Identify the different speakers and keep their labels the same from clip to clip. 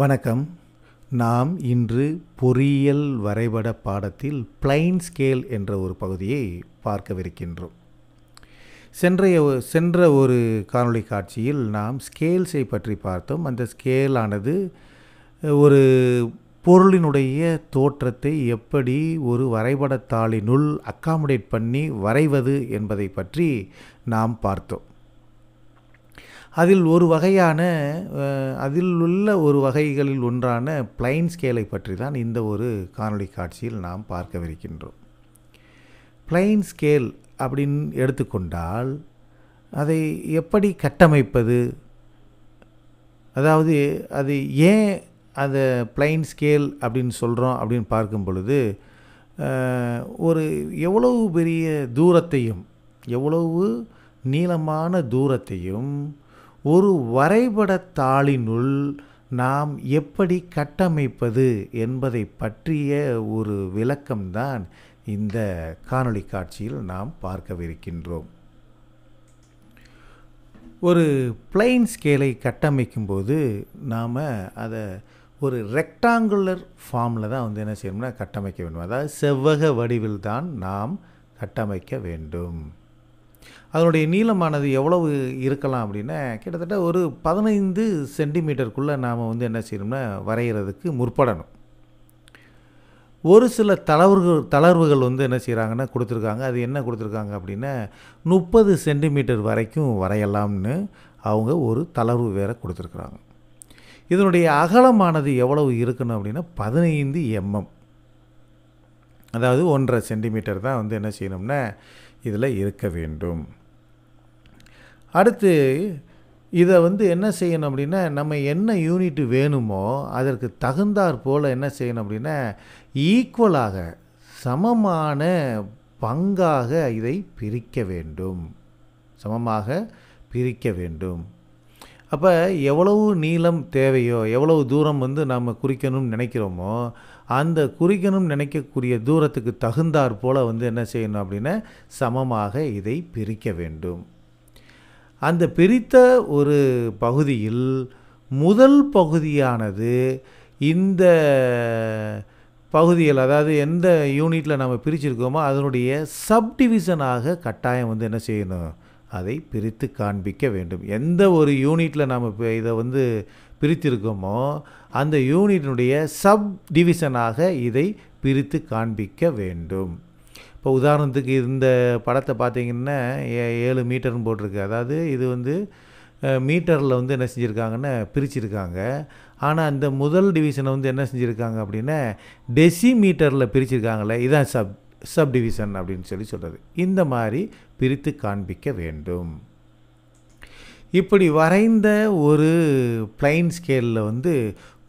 Speaker 1: வணக்கம் நாம் இன்று பொறியியல் வரைபட பாடத்தில் பிளைன் ஸ்கேல் என்ற ஒரு பகுதியை பார்க்கவிருக்கின்றோம் சென்றைய சென்ற ஒரு காணொளி காட்சியில் நாம் ஸ்கேல்ஸை பற்றி பார்த்தோம் அந்த ஸ்கேலானது ஒரு பொருளினுடைய தோற்றத்தை எப்படி ஒரு வரைபடத்தாளினுள் அக்காமடேட் பண்ணி வரைவது என்பதை பற்றி நாம் பார்த்தோம் அதில் ஒரு வகையான அதில் உள்ள ஒரு வகைகளில் ஒன்றான பிளைன் ஸ்கேலை பற்றி தான் இந்த ஒரு காணொளி காட்சியில் நாம் பார்க்கவிருக்கின்றோம் பிளைன் ஸ்கேல் அப்படின்னு எடுத்துக்கொண்டால் அதை எப்படி கட்டமைப்பது அதாவது அது ஏன் அந்த பிளைன் ஸ்கேல் அப்படின்னு சொல்கிறோம் அப்படின்னு பார்க்கும் பொழுது ஒரு எவ்வளவு பெரிய தூரத்தையும் எவ்வளவு நீளமான தூரத்தையும் ஒரு வரைபடத்தாளினுள் நாம் எப்படி கட்டமைப்பது என்பதை பற்றிய ஒரு விளக்கம்தான் இந்த காணொளி காட்சியில் நாம் பார்க்கவிருக்கின்றோம் ஒரு பிளைன் ஸ்கேலை கட்டமைக்கும்போது நாம் அதை ஒரு ரெக்டாங்குலர் ஃபார்மில் தான் வந்து என்ன செய்யணும்னா கட்டமைக்க வேண்டும் அதாவது செவ்வக வடிவில் தான் நாம் கட்டமைக்க வேண்டும் அதனுடைய நீளமானது எவ்வளவு இருக்கலாம் அப்படின்னா கிட்டத்தட்ட ஒரு பதினைந்து சென்டிமீட்டருக்குள்ளே நாம் வந்து என்ன செய்யணும்னா வரைகிறதுக்கு முற்படணும் ஒரு சில தளர்வுகள் தளர்வுகள் வந்து என்ன செய்கிறாங்கன்னா கொடுத்துருக்காங்க அது என்ன கொடுத்துருக்காங்க அப்படின்னா முப்பது சென்டிமீட்டர் வரைக்கும் வரையலாம்னு அவங்க ஒரு தளர்வு வேறு கொடுத்துருக்குறாங்க இதனுடைய அகலமானது எவ்வளவு இருக்கணும் அப்படின்னா பதினைந்து எம்எம் அதாவது ஒன்றரை சென்டிமீட்டர் தான் வந்து என்ன செய்யணும்னா இதில் இருக்க வேண்டும் அடுத்து இதை வந்து என்ன செய்யணும் அப்படின்னா நம்ம என்ன யூனிட் வேணுமோ அதற்கு தகுந்தாற் போல் என்ன செய்யணும் அப்படின்னா ஈக்குவலாக சமமான பங்காக இதை பிரிக்க வேண்டும் சமமாக பிரிக்க வேண்டும் அப்போ எவ்வளவு நீளம் தேவையோ எவ்வளவு தூரம் வந்து நாம் குறிக்கணும்னு நினைக்கிறோமோ அந்த குறிக்கணும்னு நினைக்கக்கூடிய தூரத்துக்கு தகுந்தாற் போல் வந்து என்ன செய்யணும் அப்படின்னா சமமாக இதை பிரிக்க வேண்டும் அந்த பிரித்த ஒரு பகுதியில் முதல் பகுதியானது இந்த பகுதியில் அதாவது எந்த யூனிட்டில் நம்ம பிரிச்சிருக்கோமோ அதனுடைய சப்டிவிஷனாக கட்டாயம் வந்து என்ன செய்யணும் அதை பிரித்து காண்பிக்க வேண்டும் எந்த ஒரு யூனிட்டில் நாம் இதை வந்து பிரித்திருக்கோமோ அந்த யூனிட்டினுடைய சப் டிவிஷனாக இதை பிரித்து காண்பிக்க வேண்டும் இப்போ உதாரணத்துக்கு இந்த படத்தை பார்த்தீங்கன்னா ஏ ஏழு மீட்டர்னு போட்டிருக்கு அதாவது இது வந்து மீட்டரில் வந்து என்ன செஞ்சுருக்காங்கன்னு பிரிச்சிருக்காங்க ஆனால் அந்த முதல் டிவிஷனை வந்து என்ன செஞ்சுருக்காங்க அப்படின்னா டெசி மீட்டரில் பிரிச்சிருக்காங்களே இதான் சப் சப் டிவிஷன் அப்படின்னு சொல்லி சொல்கிறது இந்த மாதிரி பிரித்து காண்பிக்க வேண்டும் இப்படி வரைந்த ஒரு பிளைன் ஸ்கேலில் வந்து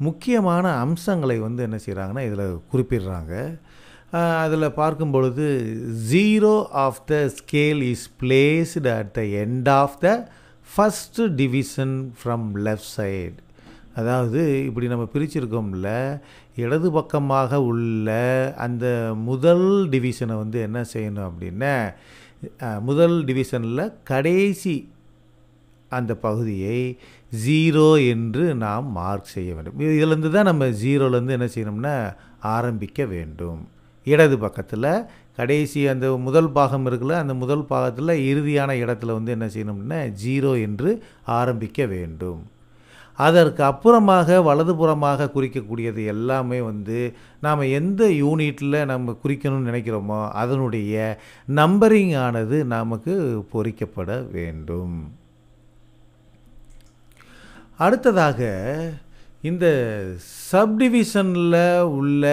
Speaker 1: முக்கியமான அம்சங்களை வந்து என்ன செய்கிறாங்கன்னா இதில் குறிப்பிடுறாங்க அதில் பார்க்கும் பொழுது zero of the scale is placed at the end of the first division from left side அதாவது இப்படி நம்ம பிரிச்சிருக்கோம்ல இடது பக்கமாக உள்ள அந்த முதல் டிவிஷனை வந்து என்ன செய்யணும் அப்படின்னா முதல் டிவிஷனில் கடைசி அந்த பகுதியை ஜீரோ என்று நாம் மார்க் செய்ய வேண்டும் இதிலேருந்து தான் நம்ம ஜீரோலேருந்து என்ன செய்யணும்னா ஆரம்பிக்க வேண்டும் இடது பக்கத்தில் கடைசி அந்த முதல் பாகம் இருக்குல்ல அந்த முதல் பாகத்தில் இறுதியான இடத்துல வந்து என்ன செய்யணும்னா ஜீரோ என்று ஆரம்பிக்க வேண்டும் அதற்கு அப்புறமாக வலதுபுறமாக குறிக்கக்கூடியது எல்லாமே வந்து நாம் எந்த யூனிட்டில் நம்ம குறிக்கணும்னு நினைக்கிறோமோ அதனுடைய நம்பரிங் ஆனது நமக்கு பொறிக்கப்பட வேண்டும் அடுத்ததாக இந்த சப்டிவிஷனில் உள்ள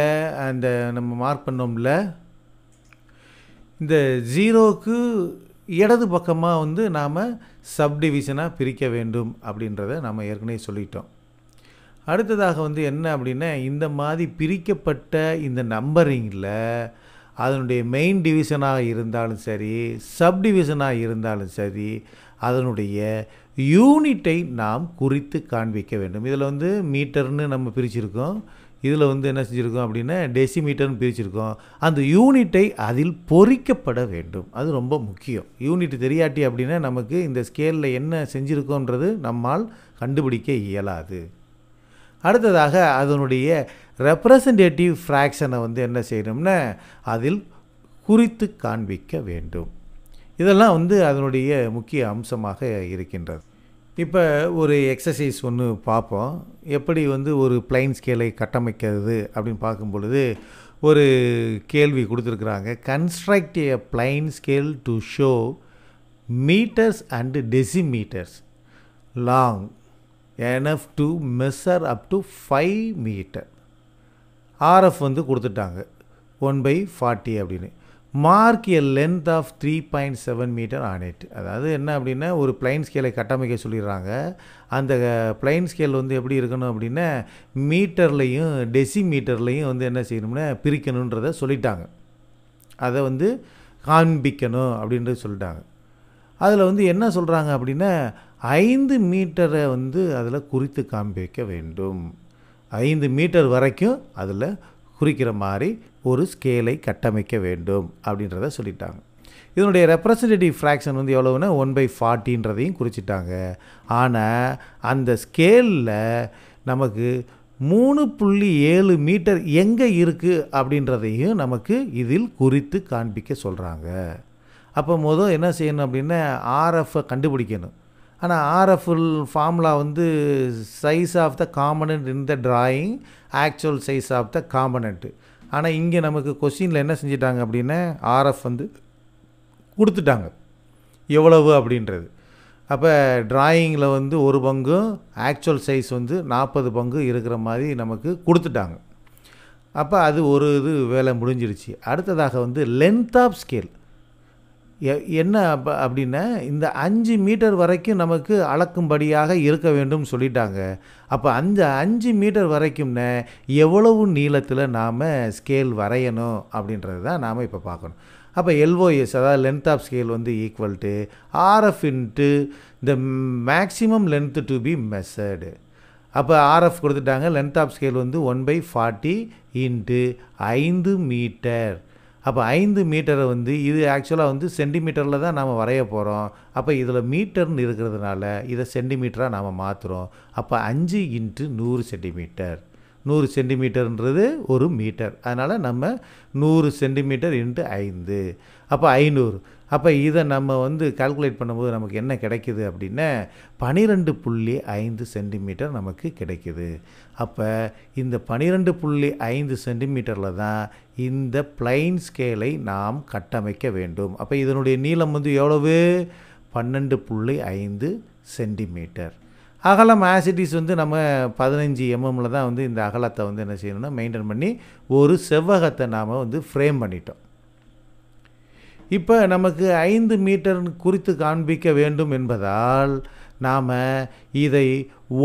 Speaker 1: அந்த நம்ம மார்க் பண்ணோம்ல இந்த ஜீரோக்கு இடது பக்கமாக வந்து நாம் சப்டிவிஷனாக பிரிக்க வேண்டும் அப்படின்றத நம்ம ஏற்கனவே சொல்லிட்டோம் அடுத்ததாக வந்து என்ன அப்படின்னா இந்த மாதிரி பிரிக்கப்பட்ட இந்த நம்பரிங்கில் அதனுடைய மெயின் டிவிஷனாக இருந்தாலும் சரி சப்டிவிஷனாக இருந்தாலும் சரி அதனுடைய யூனிட்டை நாம் குறித்து காண்பிக்க வேண்டும் இதில் வந்து மீட்டர்னு நம்ம பிரிச்சிருக்கோம் இதில் வந்து என்ன செஞ்சுருக்கோம் அப்படின்னா டெசிமீட்டர்னு பிரிச்சிருக்கோம் அந்த யூனிட்டை அதில் பொறிக்கப்பட வேண்டும் அது ரொம்ப முக்கியம் யூனிட் தெரியாட்டி அப்படின்னா நமக்கு இந்த ஸ்கேலில் என்ன செஞ்சுருக்கோன்றது நம்மால் கண்டுபிடிக்க இயலாது அடுத்ததாக அதனுடைய ரெப்ரசன்டேட்டிவ் ஃப்ராக்ஷனை வந்து என்ன செய்யணும்னா அதில் குறித்து காண்பிக்க வேண்டும் இதெல்லாம் வந்து அதனுடைய முக்கிய அம்சமாக இருக்கின்றது இப்போ ஒரு எக்ஸசைஸ் ஒன்று பார்ப்போம் எப்படி வந்து ஒரு பிளைன் ஸ்கேலை கட்டமைக்கிறது அப்படின்னு பார்க்கும் பொழுது ஒரு கேள்வி கொடுத்துருக்குறாங்க construct a plain scale to show meters and decimeters long enough to measure up to five meter R F வந்து கொடுத்துட்டாங்க ஒன் பை ஃபார்ட்டி அப்படின்னு mark a length of three point seven meter on it அதாவது என்ன அப்படின்னா ஒரு plain ஸ்கேலை கட்டமைக்க சொல்லிடுறாங்க அந்த பிளைன் ஸ்கேல் வந்து எப்படி இருக்கணும் அப்படின்னா மீட்டர்லேயும் டெசி மீட்டர்லேயும் வந்து என்ன செய்யணும்னா பிரிக்கணுன்றத சொல்லிட்டாங்க அதை வந்து காண்பிக்கணும் அப்படின்றது சொல்லிட்டாங்க அதில் வந்து என்ன சொல்கிறாங்க அப்படின்னா ஐந்து மீட்டரை வந்து அதில் குறித்து காண்பிக்க வேண்டும் ஐந்து மீட்டர் வரைக்கும் அதில் குறிக்கிற மாதிரி ஒரு ஸ்கேலை கட்டமைக்க வேண்டும் அப்படின்றத சொல்லிட்டாங்க இதனுடைய ரெப்ரசன்டேட்டிவ் ஃப்ராக்ஷன் வந்து எவ்வளோனா ஒன் பை ஃபார்ட்டின்றதையும் குறிச்சிட்டாங்க ஆனால் அந்த ஸ்கேலில் நமக்கு மூணு புள்ளி ஏழு மீட்டர் எங்கே இருக்குது அப்படின்றதையும் நமக்கு இதில் குறித்து காண்பிக்க சொல்கிறாங்க அப்போ மொதல் என்ன செய்யணும் அப்படின்னா ஆர்எஃப்பை கண்டுபிடிக்கணும் ஆனால் ஆர்எஃப்எல் ஃபார்முலா வந்து size of the component in the drawing actual size of the component ஆனால் இங்கே நமக்கு கொஸ்டினில் என்ன செஞ்சிட்டாங்க அப்படின்னா ஆர்எஃப் வந்து கொடுத்துட்டாங்க எவ்வளவு அப்படின்றது அப்போ டிராயிங்கில் வந்து ஒரு பங்கு ஆக்சுவல் சைஸ் வந்து நாற்பது பங்கு இருக்கிற மாதிரி நமக்கு கொடுத்துட்டாங்க அப்போ அது ஒரு இது வேலை முடிஞ்சிருச்சு அடுத்ததாக வந்து லென்த் ஆஃப் ஸ்கேல் என்ன அப்படின்னா இந்த அஞ்சு மீட்டர் வரைக்கும் நமக்கு அளக்கும்படியாக இருக்க வேண்டும் சொல்லிட்டாங்க அப்போ அந்த அஞ்சு மீட்டர் வரைக்கும்னு எவ்வளவு நீளத்தில் நாம் ஸ்கேல் வரையணும் அப்படின்றது தான் நாம் இப்போ பார்க்கணும் அப்போ எல்ஓஎஸ் அதாவது லென்த் ஆஃப் ஸ்கேல் வந்து equal to R F into the maximum length to be measured அப்போ ஆர்எஃப் கொடுத்துட்டாங்க லென்த் ஆஃப் ஸ்கேல் வந்து ஒன் பை ஃபார்ட்டி இன்ட்டு ஐந்து மீட்டர் அப்போ ஐந்து மீட்டரை வந்து இது ஆக்சுவலாக வந்து சென்டிமீட்டரில் தான் நாம் வரைய போகிறோம் அப்போ இதில் மீட்டர்னு இருக்கிறதுனால இதை சென்டிமீட்டராக நாம் மாற்றுறோம் அப்போ அஞ்சு இன்ட்டு நூறு சென்டிமீட்டர் நூறு சென்டிமீட்டர்ன்றது ஒரு மீட்டர் அதனால் நம்ம நூறு சென்டிமீட்டர் இன்ட்டு ஐந்து அப்போ ஐநூறு அப்போ இதை நம்ம வந்து கால்குலேட் பண்ணும்போது நமக்கு என்ன கிடைக்கிது அப்படின்னா பனிரெண்டு புள்ளி ஐந்து சென்டிமீட்டர் நமக்கு கிடைக்கிது அப்போ இந்த பனிரெண்டு புள்ளி ஐந்து சென்டிமீட்டரில் தான் இந்த பிளைன் ஸ்கேலை நாம் கட்டமைக்க வேண்டும் அப்போ இதனுடைய நீளம் வந்து எவ்வளவு பன்னெண்டு புள்ளி ஐந்து சென்டிமீட்டர் அகலம் ஆசிட்டிஸ் வந்து நம்ம பதினஞ்சு எம்எம்மில் தான் வந்து இந்த அகலத்தை வந்து என்ன செய்யணும்னா மெயின்டைன் பண்ணி ஒரு செவ்வகத்தை நாம் வந்து ஃப்ரேம் பண்ணிட்டோம் இப்போ நமக்கு ஐந்து மீட்டர் குறித்து காண்பிக்க வேண்டும் என்பதால் நாம் இதை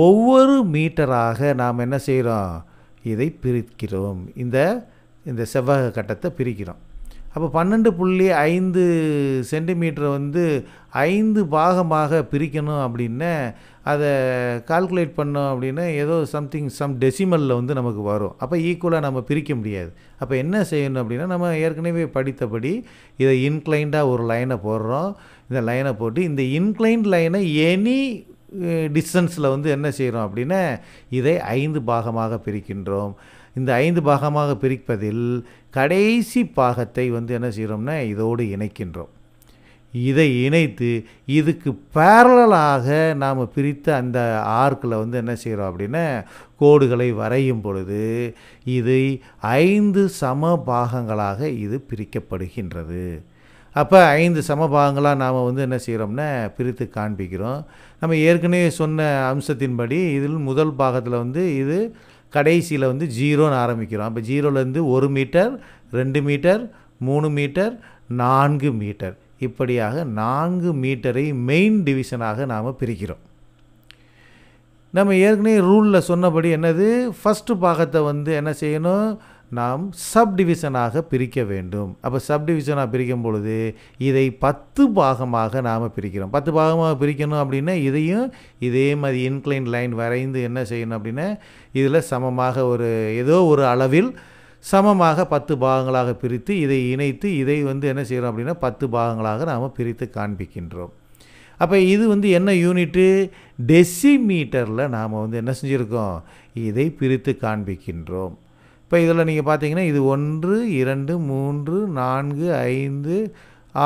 Speaker 1: ஒவ்வொரு மீட்டராக நாம் என்ன செய்கிறோம் இதை பிரிக்கிறோம் இந்த இந்த செவ்வக கட்டத்தை பிரிக்கிறோம் அப்போ பன்னெண்டு புள்ளி ஐந்து சென்டிமீட்டரை வந்து ஐந்து பாகமாக பிரிக்கணும் அப்படின்னா அதை கால்குலேட் பண்ணோம் அப்படின்னா ஏதோ சம்திங் சம் டெசிமலில் வந்து நமக்கு வரும் அப்போ ஈக்குவலாக நம்ம பிரிக்க முடியாது அப்போ என்ன செய்யணும் அப்படின்னா நம்ம ஏற்கனவே படித்தபடி இதை இன்க்ளைண்டாக ஒரு லைனை போடுறோம் இந்த லைனை போட்டு இந்த இன்க்ளைண்ட் லைனை எனி டிஸ்டன்ஸில் வந்து என்ன செய்கிறோம் அப்படின்னா இதை ஐந்து பாகமாக பிரிக்கின்றோம் இந்த ஐந்து பாகமாக பிரிப்பதில் கடைசி பாகத்தை வந்து என்ன செய்கிறோம்னா இதோடு இணைக்கின்றோம் இதை இணைத்து இதுக்கு பேரலாக நாம் பிரித்த அந்த ஆர்க்கில் வந்து என்ன செய்கிறோம் அப்படின்னா கோடுகளை வரையும் பொழுது இதை ஐந்து சம பாகங்களாக இது பிரிக்கப்படுகின்றது அப்போ ஐந்து சமபாகங்களாக நாம் வந்து என்ன செய்கிறோம்னா பிரித்து காண்பிக்கிறோம் நம்ம ஏற்கனவே சொன்ன அம்சத்தின்படி இதில் முதல் பாகத்தில் வந்து இது கடைசியில் வந்து ஜீரோன்னு ஆரம்பிக்கிறோம் அப்போ ஜீரோலேருந்து ஒரு மீட்டர் ரெண்டு மீட்டர் மூணு மீட்டர் நான்கு மீட்டர் இப்படியாக நான்கு மீட்டரை மெயின் டிவிஷனாக நாம் பிரிக்கிறோம் நம்ம ஏற்கனவே ரூலில் சொன்னபடி என்னது ஃபஸ்ட்டு பாகத்தை வந்து என்ன செய்யணும் நாம் சப்டிவிஷனாக பிரிக்க வேண்டும் அப்போ சப்டிவிஷனாக பிரிக்கும் பொழுது இதை பத்து பாகமாக நாம் பிரிக்கிறோம் பத்து பாகமாக பிரிக்கணும் அப்படின்னா இதையும் இதே மாதிரி இன்க்ளைன் லைன் வரைந்து என்ன செய்யணும் அப்படின்னா இதில் சமமாக ஒரு ஏதோ ஒரு அளவில் சமமாக பத்து பாகங்களாக பிரித்து இதை இணைத்து இதை வந்து என்ன செய்கிறோம் அப்படின்னா பத்து பாகங்களாக நாம் பிரித்து காண்பிக்கின்றோம் அப்போ இது வந்து என்ன யூனிட்டு டெசிமீட்டரில் நாம் வந்து என்ன செஞ்சுருக்கோம் இதை பிரித்து காண்பிக்கின்றோம் இப்போ இதில் நீங்கள் பார்த்தீங்கன்னா இது ஒன்று இரண்டு மூன்று நான்கு ஐந்து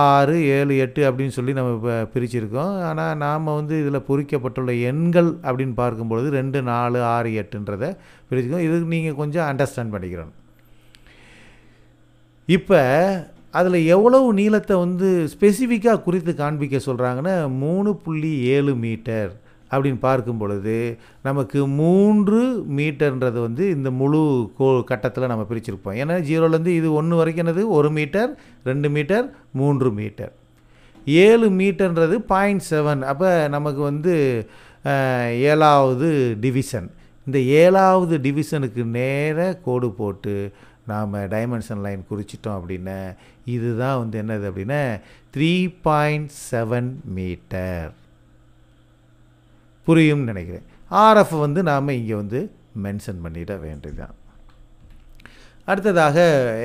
Speaker 1: ஆறு ஏழு எட்டு அப்படின்னு சொல்லி நம்ம இப்போ பிரிச்சிருக்கோம் ஆனால் நாம் வந்து இதில் பொறிக்கப்பட்டுள்ள எண்கள் அப்படின்னு பார்க்கும்பொழுது ரெண்டு நாலு ஆறு எட்டுன்றதை பிரிச்சுக்கோம் இதுக்கு நீங்கள் கொஞ்சம் அண்டர்ஸ்டாண்ட் பண்ணிக்கிறோம் இப்போ அதில் எவ்வளவு நீளத்தை வந்து ஸ்பெசிஃபிக்காக குறித்து காண்பிக்க சொல்கிறாங்கன்னா மூணு புள்ளி ஏழு மீட்டர் அப்படின்னு பார்க்கும் பொழுது நமக்கு மூன்று மீட்டர்ன்றது வந்து இந்த முழு கோ கட்டத்தில் நம்ம பிரிச்சிருப்போம் ஏன்னா ஜீரோலேருந்து இது ஒன்று வரைக்கும் என்னது ஒரு மீட்டர் ரெண்டு மீட்டர் மூன்று மீட்டர் ஏழு மீட்டர்ன்றது பாயிண்ட் செவன் அப்போ நமக்கு வந்து ஏழாவது டிவிஷன் இந்த ஏழாவது டிவிஷனுக்கு நேராக கோடு போட்டு நாம் டைமென்ஷன் லைன் குறிச்சிட்டோம் அப்படின்னா இதுதான் வந்து என்னது அப்படின்னா த்ரீ பாயிண்ட் செவன் மீட்டர் புரியும்னு நினைக்கிறேன் ஆர்எஃப் வந்து நாம் இங்கே வந்து மென்ஷன் பண்ணிட வேண்டியதுதான் அடுத்ததாக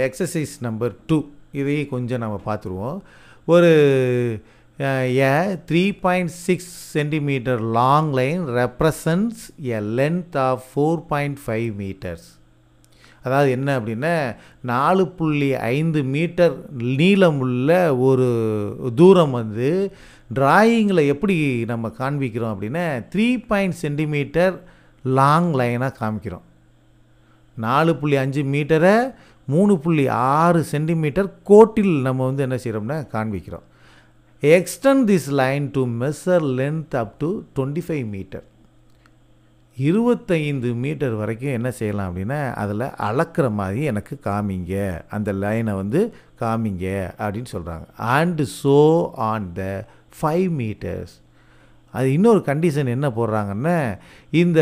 Speaker 1: எக்ஸசைஸ் நம்பர் டூ இதையே கொஞ்சம் நம்ம பார்த்துருவோம் ஒரு a three point six centimeter long line represents a length of four point five meters அதாவது என்ன அப்படின்னா நாலு புள்ளி ஐந்து மீட்டர் நீளமுள்ள ஒரு தூரம் வந்து டிராயிங்கில் எப்படி நம்ம காண்பிக்கிறோம் அப்படின்னா த்ரீ பாயிண்ட் சென்டிமீட்டர் லாங் லைனாக காமிக்கிறோம் நாலு புள்ளி அஞ்சு மீட்டரை மூணு புள்ளி ஆறு சென்டிமீட்டர் கோட்டில் நம்ம வந்து என்ன செய்கிறோம்னா காண்பிக்கிறோம் extend this line to measure length up to twenty five meter இருபத்தைந்து மீட்டர் வரைக்கும் என்ன செய்யலாம் அப்படின்னா அதில் அளக்கிற மாதிரி எனக்கு காமிங்க அந்த லைனை வந்து காமிங்க அப்படின்னு சொல்கிறாங்க and so on the five meters அது இன்னொரு கண்டிஷன் என்ன போடுறாங்கன்னா இந்த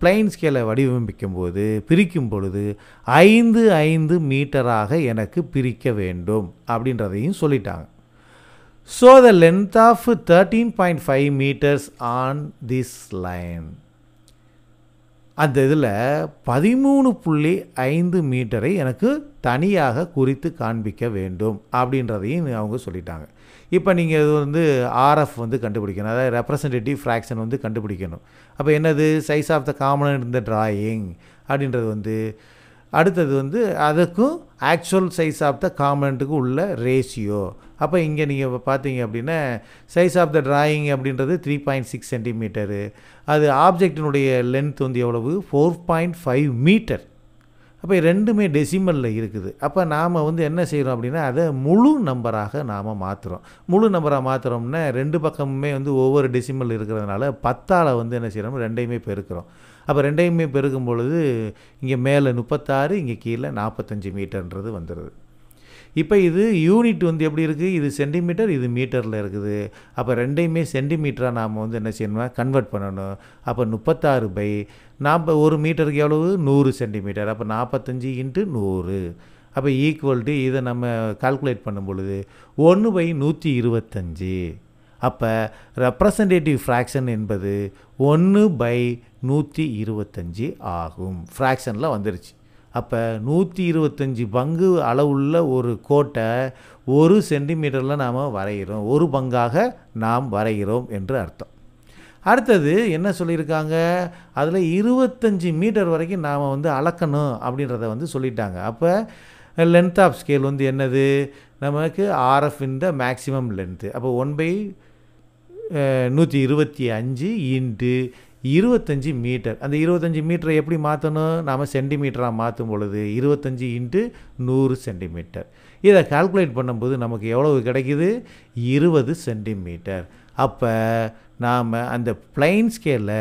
Speaker 1: பிளைன் ஸ்கேலை வடிவமைக்கும் போது பிரிக்கும் பொழுது ஐந்து ஐந்து மீட்டராக எனக்கு பிரிக்க வேண்டும் அப்படின்றதையும் சொல்லிட்டாங்க so the length of thirteen point five meters on this line அந்த இதில் பதிமூணு புள்ளி ஐந்து மீட்டரை எனக்கு தனியாக குறித்து காண்பிக்க வேண்டும் அப்படின்றதையும் அவங்க சொல்லிட்டாங்க இப்போ நீங்கள் இது வந்து ஆர்எஃப் வந்து கண்டுபிடிக்கணும் அதாவது ரெப்ரசன்டேட்டிவ் ஃப்ராக்ஷன் வந்து கண்டுபிடிக்கணும் அப்போ என்னது சைஸ் ஆஃப் த காமன் இந்த ட்ராயிங் அப்படின்றது வந்து அடுத்தது வந்து அதுக்கும் ஆக்சுவல் சைஸ் ஆஃப் த காமெண்ட்டுக்கு உள்ள ரேஷியோ அப்போ இங்கே நீங்கள் பார்த்தீங்க அப்படின்னா சைஸ் ஆஃப் த ட்ராயிங் அப்படின்றது த்ரீ பாயிண்ட் சிக்ஸ் சென்டிமீட்டரு அது ஆப்ஜெக்டினுடைய லென்த் வந்து எவ்வளவு ஃபோர் பாயிண்ட் ஃபைவ் மீட்டர் அப்போ ரெண்டுமே டெசிமலில் இருக்குது அப்போ நாம் வந்து என்ன செய்கிறோம் அப்படின்னா அதை முழு நம்பராக நாம் மாற்றுறோம் முழு நம்பராக மாற்றுறோம்னா ரெண்டு பக்கமுமே வந்து ஒவ்வொரு டெசிமல் இருக்கிறதுனால பத்தால் வந்து என்ன செய்கிறோம் ரெண்டையுமே பெருக்கிறோம் அப்போ ரெண்டையுமே பெருகும் பொழுது இங்கே மேலே முப்பத்தாறு இங்கே கீழே நாற்பத்தஞ்சு மீட்டர்ன்றது வந்துடுது இப்போ இது யூனிட் வந்து எப்படி இருக்குது இது சென்டிமீட்டர் இது மீட்டரில் இருக்குது அப்போ ரெண்டையுமே சென்டிமீட்டராக நாம் வந்து என்ன செய்யணும் கன்வெர்ட் பண்ணணும் அப்போ முப்பத்தாறு பை நாற்பது ஒரு மீட்டருக்கு எவ்வளவு நூறு சென்டிமீட்டர் அப்போ நாற்பத்தஞ்சு இன்ட்டு நூறு அப்போ ஈக்குவல் இதை நம்ம கால்குலேட் பண்ணும் பொழுது ஒன்று பை நூற்றி இருபத்தஞ்சி அப்போ ரெப்ரசன்டேட்டிவ் ஃப்ராக்ஷன் என்பது ஒன்று பை நூற்றி இருபத்தஞ்சி ஆகும் ஃப்ராக்ஷனில் வந்துருச்சு அப்போ நூற்றி இருபத்தஞ்சி பங்கு அளவுள்ள ஒரு கோட்டை ஒரு சென்டிமீட்டரில் நாம் வரைகிறோம் ஒரு பங்காக நாம் வரைகிறோம் என்று அர்த்தம் அடுத்தது என்ன சொல்லியிருக்காங்க அதில் இருபத்தஞ்சி மீட்டர் வரைக்கும் நாம் வந்து அளக்கணும் அப்படின்றத வந்து சொல்லிட்டாங்க அப்போ லென்த் ஆஃப் ஸ்கேல் வந்து என்னது நமக்கு ஆர்எஃப் இந்த மேக்ஸிமம் லென்த்து அப்போ ஒன் பை நூற்றி இருபத்தி அஞ்சு இன்ட்டு இருபத்தஞ்சி மீட்டர் அந்த இருபத்தஞ்சி மீட்டரை எப்படி மாற்றணும் நாம் சென்டிமீட்டராக மாற்றும் பொழுது இருபத்தஞ்சி இன்ட்டு நூறு சென்டிமீட்டர் இதை கால்குலேட் பண்ணும்போது நமக்கு எவ்வளவு கிடைக்கிது இருபது சென்டிமீட்டர் அப்போ நாம் அந்த பிளைன் ஸ்கேலில்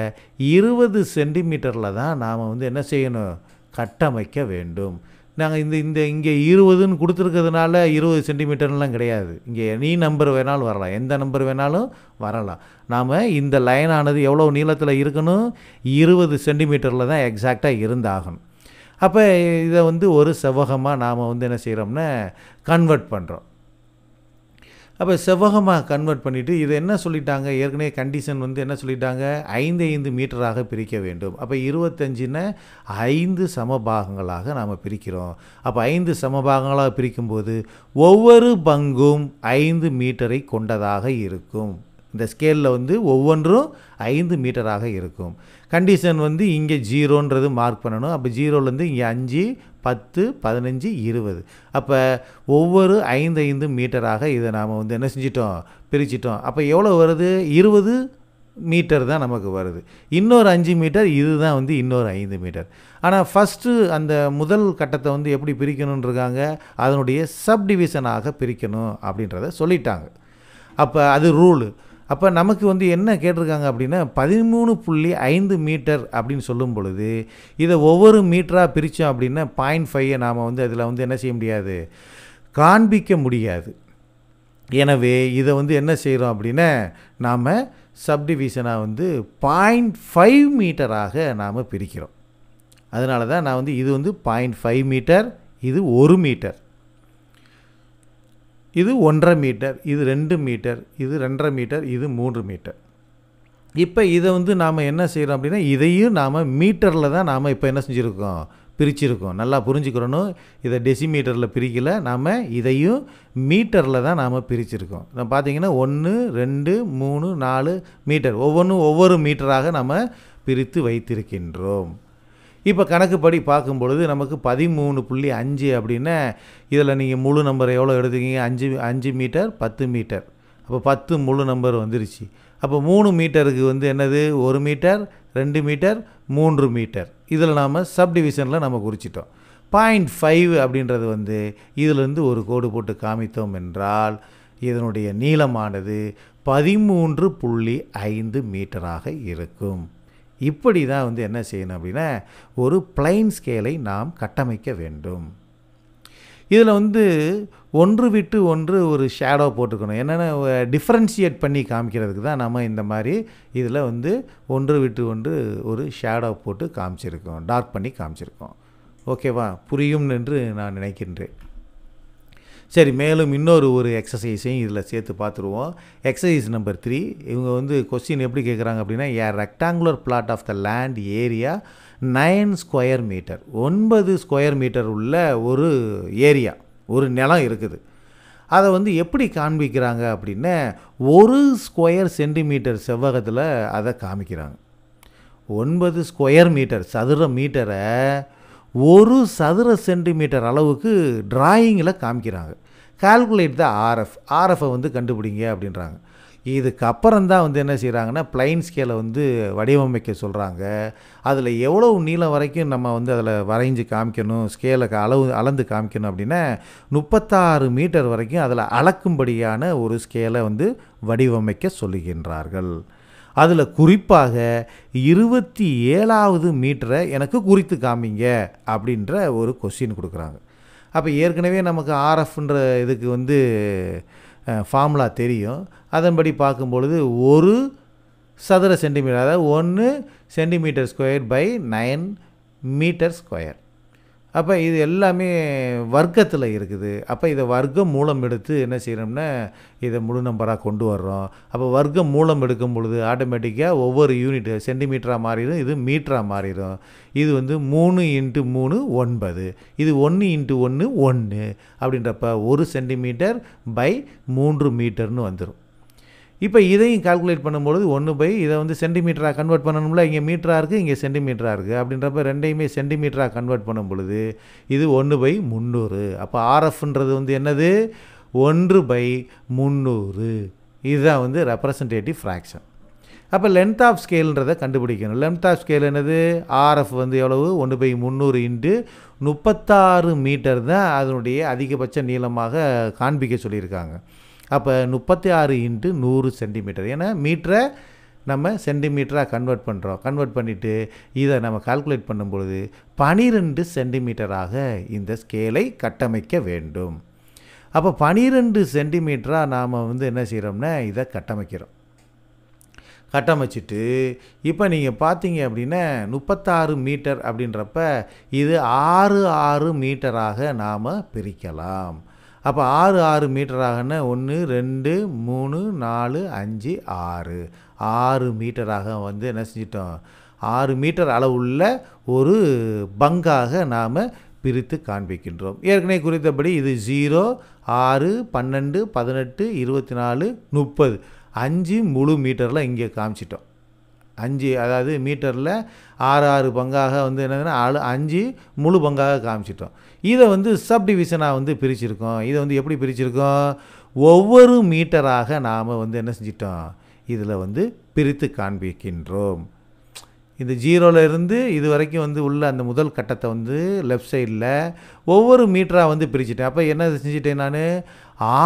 Speaker 1: இருபது சென்டிமீட்டரில் தான் நாம் வந்து என்ன செய்யணும் கட்டமைக்க வேண்டும் நாங்கள் இந்த இந்த இங்கே இருபதுன்னு கொடுத்துருக்கிறதுனால இருபது சென்டிமீட்டர்லாம் கிடையாது இங்கே நீ நம்பர் வேணாலும் வரலாம் எந்த நம்பர் வேணாலும் வரலாம் நாம் இந்த லைனானது எவ்வளோ நீளத்தில் இருக்கணும் இருபது சென்டிமீட்டரில் தான் எக்ஸாக்டாக இருந்தாகணும் அப்போ இதை வந்து ஒரு செவ்வகமாக நாம் வந்து என்ன செய்கிறோம்னா கன்வெர்ட் பண்ணுறோம் அப்போ செவ்வகமாக கன்வெர்ட் பண்ணிவிட்டு இது என்ன சொல்லிட்டாங்க ஏற்கனவே கண்டிஷன் வந்து என்ன சொல்லிட்டாங்க ஐந்து ஐந்து மீட்டராக பிரிக்க வேண்டும் அப்போ இருபத்தஞ்சின்னு ஐந்து சமபாகங்களாக நாம் பிரிக்கிறோம் அப்போ ஐந்து சமபாகங்களாக பிரிக்கும்போது ஒவ்வொரு பங்கும் ஐந்து மீட்டரை கொண்டதாக இருக்கும் இந்த ஸ்கேலில் வந்து ஒவ்வொன்றும் ஐந்து மீட்டராக இருக்கும் கண்டிஷன் வந்து இங்கே ஜீரோன்றது மார்க் பண்ணணும் அப்போ ஜீரோலேருந்து இங்கே அஞ்சு பத்து பதினஞ்சு இருபது அப்போ ஒவ்வொரு ஐந்து ஐந்து மீட்டராக இதை நாம் வந்து என்ன செஞ்சிட்டோம் பிரிச்சிட்டோம் அப்போ எவ்வளோ வருது இருபது மீட்டர் தான் நமக்கு வருது இன்னொரு அஞ்சு மீட்டர் இது தான் வந்து இன்னொரு ஐந்து மீட்டர் ஆனால் ஃபஸ்ட்டு அந்த முதல் கட்டத்தை வந்து எப்படி பிரிக்கணுன்றிருக்காங்க அதனுடைய அதனுடைய சப்டிவிஷனாக பிரிக்கணும் அப்படின்றத சொல்லிட்டாங்க அப்போ அது ரூலு அப்போ நமக்கு வந்து என்ன கேட்டிருக்காங்க அப்படின்னா பதிமூணு புள்ளி ஐந்து மீட்டர் அப்படின்னு சொல்லும் பொழுது இதை ஒவ்வொரு மீட்டராக பிரித்தோம் அப்படின்னா பாயிண்ட் ஃபைவை நாம் வந்து அதில் வந்து என்ன செய்ய முடியாது காண்பிக்க முடியாது எனவே இதை வந்து என்ன செய்கிறோம் அப்படின்னா நாம் சப்டிவிஷனாக வந்து பாயிண்ட் ஃபைவ் மீட்டராக நாம் பிரிக்கிறோம் அதனால தான் நான் வந்து இது வந்து பாயிண்ட் ஃபைவ் மீட்டர் இது ஒரு மீட்டர் இது ஒன்றரை மீட்டர் இது ரெண்டு மீட்டர் இது ரெண்டரை மீட்டர் இது மூன்று மீட்டர் இப்போ இதை வந்து நாம் என்ன செய்கிறோம் அப்படின்னா இதையும் நாம் மீட்டரில் தான் நாம் இப்போ என்ன செஞ்சுருக்கோம் பிரிச்சிருக்கோம் நல்லா புரிஞ்சுக்கிறணும் இதை டெசிமீட்டரில் பிரிக்கலை நாம் இதையும் மீட்டரில் தான் நாம் பிரிச்சிருக்கோம் நம்ம பார்த்திங்கன்னா ஒன்று ரெண்டு மூணு நாலு மீட்டர் ஒவ்வொன்றும் ஒவ்வொரு மீட்டராக நம்ம பிரித்து வைத்திருக்கின்றோம் இப்போ கணக்குப்படி பார்க்கும் பொழுது நமக்கு பதிமூணு புள்ளி அஞ்சு அப்படின்னா இதில் நீங்கள் முழு நம்பர் எவ்வளோ எடுத்துக்கிங்க அஞ்சு அஞ்சு மீட்டர் பத்து மீட்டர் அப்போ பத்து முழு நம்பர் வந்துருச்சு அப்போ மூணு மீட்டருக்கு வந்து என்னது ஒரு மீட்டர் ரெண்டு மீட்டர் மூன்று மீட்டர் இதில் நாம் சப்டிவிஷனில் நம்ம குறிச்சிட்டோம் பாயிண்ட் ஃபைவ் அப்படின்றது வந்து இதிலேருந்து ஒரு கோடு போட்டு காமித்தோம் என்றால் இதனுடைய நீளமானது பதிமூன்று புள்ளி ஐந்து மீட்டராக இருக்கும் இப்படி தான் வந்து என்ன செய்யணும் அப்படின்னா ஒரு பிளைன் ஸ்கேலை நாம் கட்டமைக்க வேண்டும் இதில் வந்து ஒன்று விட்டு ஒன்று ஒரு ஷேடோ போட்டுக்கணும் என்னென்ன டிஃப்ரென்ஷியேட் பண்ணி காமிக்கிறதுக்கு தான் நம்ம இந்த மாதிரி இதில் வந்து ஒன்று விட்டு ஒன்று ஒரு ஷேடோ போட்டு காமிச்சிருக்கோம் டார்க் பண்ணி காமிச்சிருக்கோம் ஓகேவா புரியும் என்று நான் நினைக்கின்றேன் சரி மேலும் இன்னொரு ஒரு எக்ஸசைஸையும் இதில் சேர்த்து பார்த்துருவோம் எக்ஸசைஸ் நம்பர் த்ரீ இவங்க வந்து கொஸ்டின் எப்படி கேட்குறாங்க அப்படின்னா a rectangular plot of the land area nine square meter ஒன்பது ஸ்கொயர் மீட்டர் உள்ள ஒரு ஏரியா ஒரு நிலம் இருக்குது அதை வந்து எப்படி காண்பிக்கிறாங்க அப்படின்னா ஒரு ஸ்கொயர் சென்டிமீட்டர் செவ்வகத்தில் அதை காமிக்கிறாங்க ஒன்பது ஸ்கொயர் மீட்டர் சதுர மீட்டரை ஒரு சதுர சென்டிமீட்டர் அளவுக்கு டிராயிங்கில் காமிக்கிறாங்க கால்குலேட் த ஆர்எஃப் ஆர்எஃப்பை வந்து கண்டுபிடிங்க அப்படின்றாங்க இதுக்கப்புறம் தான் வந்து என்ன செய்கிறாங்கன்னா பிளைன் ஸ்கேலை வந்து வடிவமைக்க சொல்கிறாங்க அதில் எவ்வளோ நீளம் வரைக்கும் நம்ம வந்து அதில் வரைஞ்சி காமிக்கணும் ஸ்கேலை அளவு அளந்து காமிக்கணும் அப்படின்னா முப்பத்தாறு மீட்டர் வரைக்கும் அதில் அளக்கும்படியான ஒரு ஸ்கேலை வந்து வடிவமைக்க சொல்லுகின்றார்கள் அதில் குறிப்பாக இருபத்தி ஏழாவது மீட்டரை எனக்கு குறித்து காமிங்க அப்படின்ற ஒரு கொஸ்டின் கொடுக்குறாங்க அப்போ ஏற்கனவே நமக்கு ஆர்எஃப்ன்ற இதுக்கு வந்து ஃபார்முலா தெரியும் அதன்படி பார்க்கும்பொழுது ஒரு சதுர சென்டிமீட்டர் அதாவது ஒன்று centimeter square by nine meter square அப்போ இது எல்லாமே வர்க்கத்தில் இருக்குது அப்போ இதை வர்க்கம் மூலம் எடுத்து என்ன செய்கிறோம்னா இதை முழு நம்பராக கொண்டு வர்றோம் அப்போ வர்க்கம் மூலம் எடுக்கும் பொழுது ஆட்டோமேட்டிக்காக ஒவ்வொரு யூனிட் சென்டிமீட்டராக மாறிடும் இது மீட்டராக மாறிடும் இது வந்து மூணு இன்ட்டு மூணு ஒன்பது இது ஒன்று இன்ட்டு ஒன்று ஒன்று அப்படின்றப்ப ஒரு சென்டிமீட்டர் பை மூன்று மீட்டர்னு வந்துடும் இப்போ இதையும் கால்குலேட் பண்ணும்பொழுது ஒன்று பை இதை வந்து சென்டிமீட்டராக கன்வெர்ட் பண்ணணும்ல இங்கே மீட்டராக இருக்குது இங்கே சென்டிமீட்டராக இருக்குது அப்படின்றப்ப ரெண்டையுமே சென்டிமீட்டராக கன்வெர்ட் பண்ணும் பொழுது இது ஒன்று பை முந்நூறு அப்போ ஆர்எஃப்ன்றது வந்து என்னது ஒன்று பை முந்நூறு இதுதான் வந்து ரெப்ரசன்டேட்டிவ் ஃப்ராக்ஷன் அப்போ லென்த் ஆஃப் ஸ்கேலுன்றதை கண்டுபிடிக்கணும் லென்த் ஆஃப் ஸ்கேல் என்னது ஆர்எஃப் வந்து எவ்வளவு ஒன்று பை முந்நூறு இன்ட்டு முப்பத்தாறு மீட்டர் தான் அதனுடைய அதிகபட்ச நீளமாக காண்பிக்க சொல்லியிருக்காங்க அப்போ முப்பத்தி ஆறு இன்ட்டு நூறு சென்டிமீட்டர் ஏன்னா மீட்டரை நம்ம சென்டிமீட்டராக கன்வெர்ட் பண்ணுறோம் கன்வெர்ட் பண்ணிவிட்டு இதை நம்ம கால்குலேட் பண்ணும்பொழுது பனிரெண்டு சென்டிமீட்டராக இந்த ஸ்கேலை கட்டமைக்க வேண்டும் அப்போ பனிரெண்டு சென்டிமீட்டராக நாம் வந்து என்ன செய்கிறோம்னா இதை கட்டமைக்கிறோம் கட்டமைச்சிட்டு இப்போ நீங்கள் பார்த்தீங்க அப்படின்னா முப்பத்தாறு மீட்டர் அப்படின்றப்ப இது ஆறு ஆறு மீட்டராக நாம் பிரிக்கலாம் அப்போ ஆறு ஆறு மீட்டராகனா ஒன்று ரெண்டு மூணு நாலு அஞ்சு ஆறு ஆறு மீட்டராக வந்து என்ன செஞ்சிட்டோம் ஆறு மீட்டர் அளவுள்ள ஒரு பங்காக நாம் பிரித்து காண்பிக்கின்றோம் ஏற்கனவே குறித்தபடி இது ஜீரோ ஆறு பன்னெண்டு பதினெட்டு இருபத்தி நாலு முப்பது அஞ்சு முழு மீட்டரில் இங்கே காமிச்சிட்டோம் அஞ்சு அதாவது மீட்டரில் ஆறு ஆறு பங்காக வந்து என்னதுன்னா அஞ்சு முழு பங்காக காமிச்சிட்டோம் இதை வந்து சப் டிவிஷனாக வந்து பிரிச்சுருக்கோம் இதை வந்து எப்படி பிரிச்சுருக்கோம் ஒவ்வொரு மீட்டராக நாம் வந்து என்ன செஞ்சிட்டோம் இதில் வந்து பிரித்து காண்பிக்கின்றோம் இந்த ஜீரோவிலேருந்து இது வரைக்கும் வந்து உள்ள அந்த முதல் கட்டத்தை வந்து லெஃப்ட் சைடில் ஒவ்வொரு மீட்டராக வந்து பிரிச்சுட்டேன் அப்போ என்ன செஞ்சுட்டேன் நான்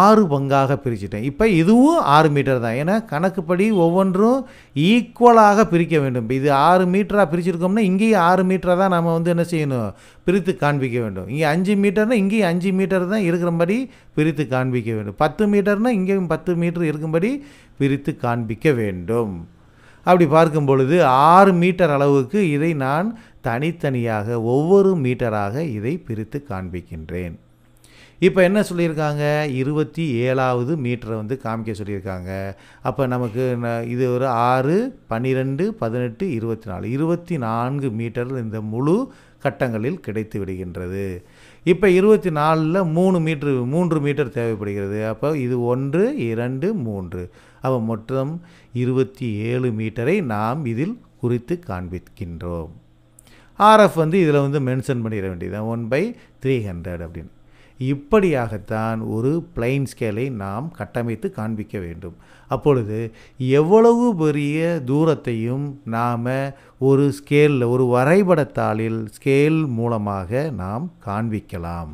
Speaker 1: ஆறு பங்காக பிரிச்சுட்டேன் இப்போ இதுவும் ஆறு மீட்டர் தான் ஏன்னா கணக்குப்படி ஒவ்வொன்றும் ஈக்குவலாக பிரிக்க வேண்டும் இது ஆறு மீட்டராக பிரிச்சுருக்கோம்னா இங்கேயும் ஆறு மீட்டராக தான் நம்ம வந்து என்ன செய்யணும் பிரித்து காண்பிக்க வேண்டும் இங்கே அஞ்சு மீட்டர்னால் இங்கேயும் அஞ்சு மீட்டர் தான் இருக்கிறபடி பிரித்து காண்பிக்க வேண்டும் பத்து மீட்டர்னால் இங்கேயும் பத்து மீட்டர் இருக்கும்படி பிரித்து காண்பிக்க வேண்டும் அப்படி பார்க்கும் பொழுது ஆறு மீட்டர் அளவுக்கு இதை நான் தனித்தனியாக ஒவ்வொரு மீட்டராக இதை பிரித்து காண்பிக்கின்றேன் இப்போ என்ன சொல்லியிருக்காங்க இருபத்தி ஏழாவது மீட்டரை வந்து காமிக்க சொல்லியிருக்காங்க அப்போ நமக்கு இது ஒரு ஆறு பன்னிரெண்டு பதினெட்டு இருபத்தி நாலு இருபத்தி நான்கு மீட்டர் இந்த முழு கட்டங்களில் கிடைத்து விடுகின்றது இப்போ இருபத்தி நாலில் மூணு மீட்ரு மூன்று மீட்டர் தேவைப்படுகிறது அப்போ இது ஒன்று இரண்டு மூன்று அப்போ மொத்தம் இருபத்தி ஏழு மீட்டரை நாம் இதில் குறித்து காண்பிக்கின்றோம் ஆர்எஃப் வந்து இதில் வந்து மென்ஷன் பண்ணிட வேண்டியது ஒன் பை த்ரீ ஹண்ட்ரட் அப்படின்னு இப்படியாகத்தான் ஒரு பிளைன் ஸ்கேலை நாம் கட்டமைத்து காண்பிக்க வேண்டும் அப்பொழுது எவ்வளவு பெரிய தூரத்தையும் நாம் ஒரு ஸ்கேலில் ஒரு வரைபடத்தாளில் ஸ்கேல் மூலமாக நாம் காண்பிக்கலாம்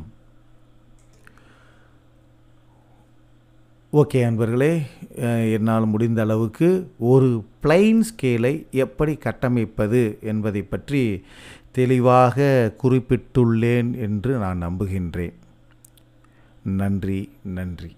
Speaker 1: ஓகே அன்பர்களே என்னால் முடிந்த அளவுக்கு ஒரு பிளைன் ஸ்கேலை எப்படி கட்டமைப்பது என்பதை பற்றி தெளிவாக குறிப்பிட்டுள்ளேன் என்று நான் நம்புகின்றேன் நன்றி நன்றி